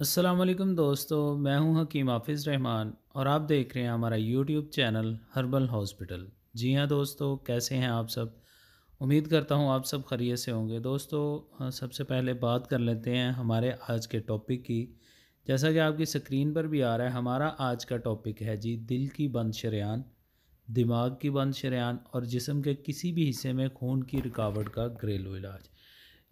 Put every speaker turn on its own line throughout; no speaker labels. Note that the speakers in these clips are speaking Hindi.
असलम दोस्तों मैं हूं हकीम हाफिज़ रहमान और आप देख रहे हैं हमारा यूट्यूब चैनल हर्बल हॉस्पिटल जी हाँ दोस्तों कैसे हैं आप सब उम्मीद करता हूं आप सब खरीत से होंगे दोस्तों सबसे पहले बात कर लेते हैं हमारे आज के टॉपिक की जैसा कि आपकी स्क्रीन पर भी आ रहा है हमारा आज का टॉपिक है जी दिल की बंद शरियान दिमाग की बंद शरियान और जिसम के किसी भी हिस्से में खून की रुकावट का घरेलू इलाज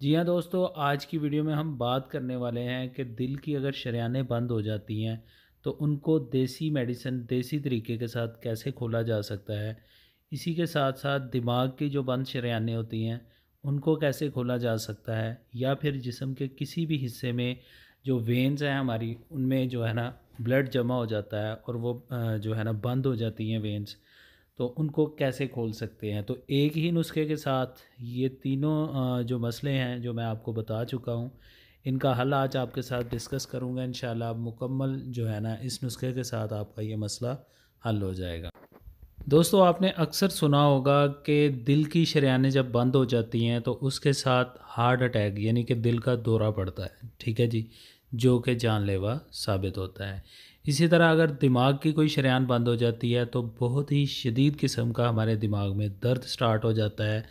जी हाँ दोस्तों आज की वीडियो में हम बात करने वाले हैं कि दिल की अगर शरियाने बंद हो जाती हैं तो उनको देसी मेडिसिन देसी तरीके के साथ कैसे खोला जा सकता है इसी के साथ साथ दिमाग की जो बंद शरियाने होती हैं उनको कैसे खोला जा सकता है या फिर जिसम के किसी भी हिस्से में जो वेंस हैं हमारी उनमें जो है ना ब्लड जमा हो जाता है और वो जो है ना बंद हो जाती हैं वेंस तो उनको कैसे खोल सकते हैं तो एक ही नुस्खे के साथ ये तीनों जो मसले हैं जो मैं आपको बता चुका हूँ इनका हल आज आपके साथ डिस्कस करूँगा इन शाला मुकम्मल जो है ना इस नुस्खे के साथ आपका ये मसला हल हो जाएगा दोस्तों आपने अक्सर सुना होगा कि दिल की शरियाने जब बंद हो जाती हैं तो उसके साथ हार्ट अटैक यानी कि दिल का दौरा पड़ता है ठीक है जी जो कि जानलेवा साबित होता है इसी तरह अगर दिमाग की कोई शरियान बंद हो जाती है तो बहुत ही शदीद किस्म का हमारे दिमाग में दर्द स्टार्ट हो जाता है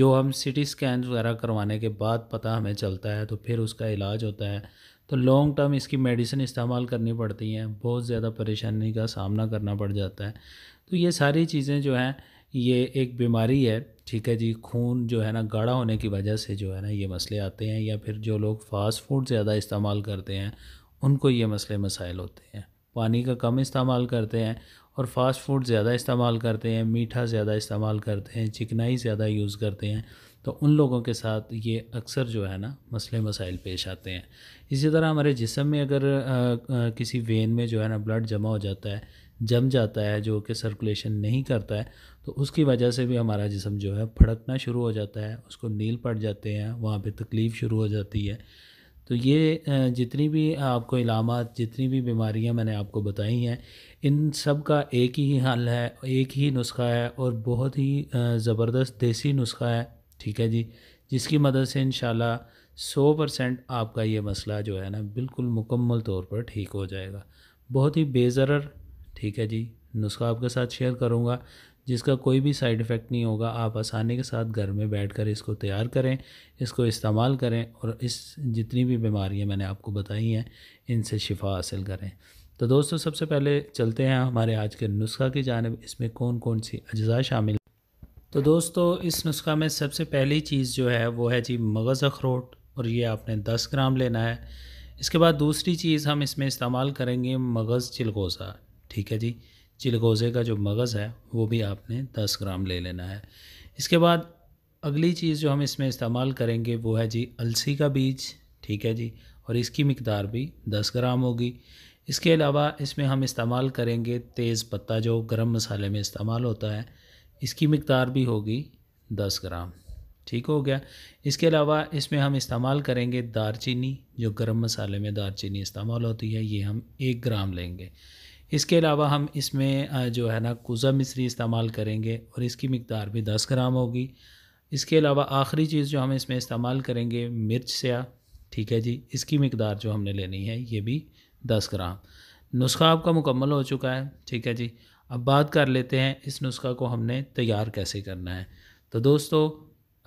जो हम सिटी स्कैन वगैरह करवाने के बाद पता हमें चलता है तो फिर उसका इलाज होता है तो लॉन्ग टर्म इसकी मेडिसिन इस्तेमाल करनी पड़ती हैं बहुत ज़्यादा परेशानी का सामना करना पड़ जाता है तो ये सारी चीज़ें जो हैं ये एक बीमारी है ठीक है जी खून जो है ना गाढ़ा होने की वजह से जो है ना ये मसले आते हैं या फिर जो लोग फास्ट फूड ज़्यादा इस्तेमाल करते हैं उनको ये मसले मसाइल होते हैं पानी का कम इस्तेमाल करते हैं और फास्ट फूड ज़्यादा इस्तेमाल करते हैं मीठा ज़्यादा इस्तेमाल करते हैं चिकनाई ज़्यादा यूज़ करते हैं तो उन लोगों के साथ ये अक्सर जो है ना मसले मसाइल पेश आते हैं इसी तरह हमारे जिसम में अगर आ, आ, किसी वेन में जो है ना ब्लड जमा हो जाता है जम जाता है जो कि सर्कुलेशन नहीं करता है तो उसकी वजह से भी हमारा जिसम जो है फड़कना शुरू हो जाता है उसको नील पड़ जाते हैं वहाँ पर तकलीफ़ शुरू हो जाती है तो ये जितनी भी आपको इलामत जितनी भी बीमारियां मैंने आपको बताई हैं इन सब का एक ही हल है एक ही नुस्खा है और बहुत ही ज़बरदस्त देसी नुस्खा है ठीक है जी जिसकी मदद से इन सौ परसेंट आपका ये मसला जो है ना बिल्कुल मुकम्मल तौर पर ठीक हो जाएगा बहुत ही बेज़र ठीक है जी नुस्खा आपके साथ शेयर करूँगा जिसका कोई भी साइड इफ़ेक्ट नहीं होगा आप आसानी के साथ घर में बैठकर इसको तैयार करें इसको इस्तेमाल करें और इस जितनी भी बीमारियां मैंने आपको बताई हैं इनसे शिफा हासिल करें तो दोस्तों सबसे पहले चलते हैं हमारे आज के नुस्खा की जानब इसमें कौन कौन सी अज्जा शामिल तो दोस्तों इस नुस्खा में सबसे पहली चीज़ जो है वो है जी मगज़ अखरोट और ये आपने दस ग्राम लेना है इसके बाद दूसरी चीज़ हम इसमें इस्तेमाल करेंगे मगज़ चिलगोज़ा ठीक है जी चिलगोज़े का जो मगज़ है वो भी आपने दस ग्राम ले लेना है इसके बाद अगली चीज़ जो हम इसमें इस्तेमाल करेंगे वो है जी अलसी का बीज ठीक है जी और इसकी मकदार भी दस ग्राम होगी इसके अलावा इसमें हम इस्तेमाल करेंगे तेज़ पत्ता जो गर्म मसाले में इस्तेमाल होता है इसकी मकदार भी होगी दस ग्राम ठीक हो गया इसके अलावा इसमें हम इस्तेमाल करेंगे दारचीनी जो गरम मसाले में दारचीनी इस्तेमाल होती है ये हम एक ग्राम लेंगे इसके अलावा हम इसमें जो है ना कुज़ा मिश्री इस्तेमाल करेंगे और इसकी मकदार भी दस ग्राम होगी इसके अलावा आखिरी चीज़ जो हम इसमें इस्तेमाल करेंगे मिर्च स्या ठीक है जी इसकी मकदार जो हमने लेनी है ये भी दस ग्राम नुस्खा आपका मुकम्मल हो चुका है ठीक है जी अब बात कर लेते हैं इस नुस्खा को हमने तैयार कैसे करना है तो दोस्तों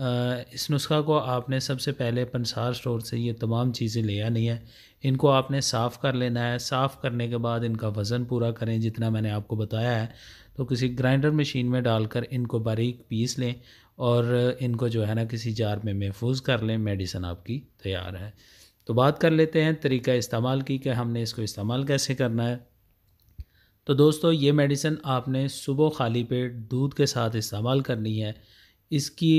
इस नुस्खा को आपने सबसे पहले पंसार स्टोर से ये तमाम चीज़ें ले आनी है इनको आपने साफ़ कर लेना है साफ़ करने के बाद इनका वज़न पूरा करें जितना मैंने आपको बताया है तो किसी ग्राइंडर मशीन में डालकर इनको बारीक पीस लें और इनको जो है ना किसी जार में महफूज कर लें मेडिसन आपकी तैयार है तो बात कर लेते हैं तरीका इस्तेमाल की कि हमने इसको इस्तेमाल कैसे करना है तो दोस्तों ये मेडिसन आपने सुबह खाली पेट दूध के साथ इस्तेमाल करनी है इसकी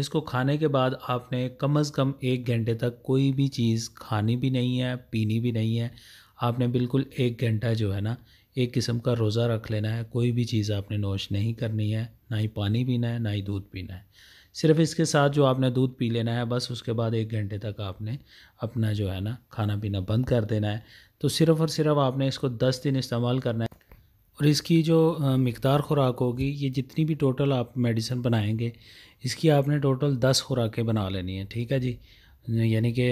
इसको खाने के बाद आपने कम अज़ कम एक घंटे तक कोई भी चीज़ खानी भी नहीं है पीनी भी नहीं है आपने बिल्कुल एक घंटा जो है ना एक किस्म का रोज़ा रख लेना है कोई भी चीज़ आपने नोश नहीं करनी है ना ही पानी पीना है ना ही दूध पीना है सिर्फ इसके साथ जो आपने दूध पी लेना है बस उसके बाद एक घंटे तक आपने अपना जो है ना खाना पीना बंद कर देना है तो सिर्फ़ और सिर्फ आपने इसको दस दिन इस्तेमाल करना है और इसकी जो मकदार ख़ुराक होगी ये जितनी भी टोटल आप मेडिसिन बनाएंगे इसकी आपने टोटल दस खुराकें बना लेनी है ठीक है जी यानी कि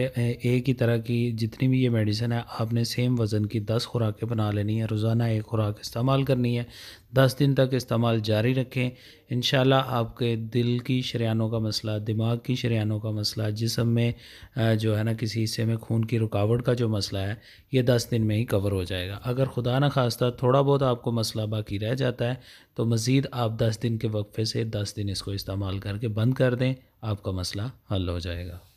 एक ही तरह की जितनी भी ये मेडिसिन है आपने सेम वज़न की दस खुराकें बना लेनी है रोज़ाना एक खुराक इस्तेमाल करनी है दस दिन तक इस्तेमाल जारी रखें इन आपके दिल की शरियानों का मसला दिमाग की शरियानों का मसला जिसम में जो है ना किसी हिस्से में खून की रुकावट का जो मसला है ये दस दिन में ही कवर हो जाएगा अगर खुदा न खास्ता थोड़ा बहुत आपको मसला बाकी रह जाता है तो मज़ीद आप दस दिन के वक्फे से दस दिन इसको इस्तेमाल करके बंद कर दें आपका मसला हल हो जाएगा